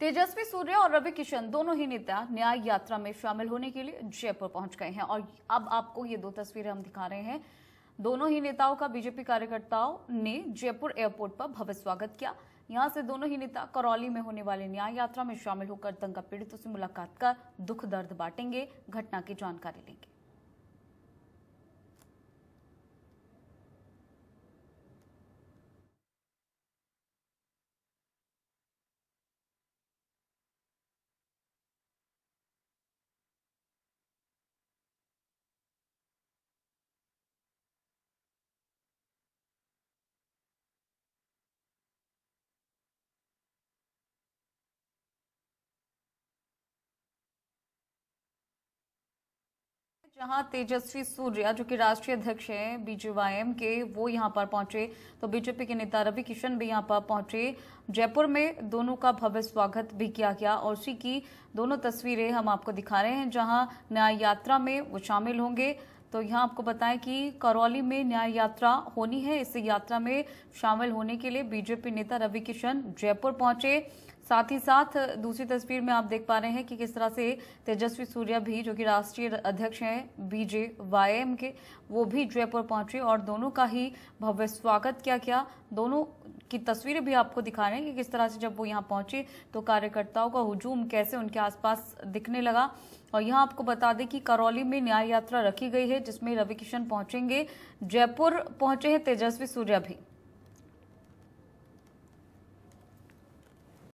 तेजस्वी सूर्य और रवि किशन दोनों ही नेता न्याय यात्रा में शामिल होने के लिए जयपुर पहुंच गए हैं और अब आपको ये दो तस्वीरें हम दिखा रहे हैं दोनों ही नेताओं का बीजेपी कार्यकर्ताओं ने जयपुर एयरपोर्ट पर भव्य स्वागत किया यहां से दोनों ही नेता करौली में होने वाली न्याय यात्रा में शामिल होकर दंगा पीड़ितों से मुलाकात कर दुख दर्द बांटेंगे घटना की जानकारी लेंगे जहां तेजस्वी सूर्या जो कि राष्ट्रीय अध्यक्ष हैं बीजेवाईएम के वो यहां पर पहुंचे तो बीजेपी के नेता रवि किशन भी यहां पर पहुंचे जयपुर में दोनों का भव्य स्वागत भी किया गया और उसी की दोनों तस्वीरें हम आपको दिखा रहे हैं जहां न्याय यात्रा में वो शामिल होंगे तो यहाँ आपको बताएं कि करौली में न्याय यात्रा होनी है इस यात्रा में शामिल होने के लिए बीजेपी नेता रवि किशन जयपुर पहुंचे साथ ही साथ दूसरी तस्वीर में आप देख पा रहे हैं कि किस तरह से तेजस्वी सूर्या भी जो कि राष्ट्रीय अध्यक्ष हैं बीजे वाईएम के वो भी जयपुर पहुंचे और दोनों का ही भव्य स्वागत किया गया दोनों की तस्वीरें भी आपको दिखा रहे हैं कि किस तरह से जब वो यहाँ पहुंचे तो कार्यकर्ताओं का हुजूम कैसे उनके आसपास दिखने लगा और यहाँ आपको बता दें कि करौली में न्याय यात्रा रखी गई है जिसमें रवि किशन पहुंचेंगे जयपुर पहुंचे हैं तेजस्वी सूर्या भी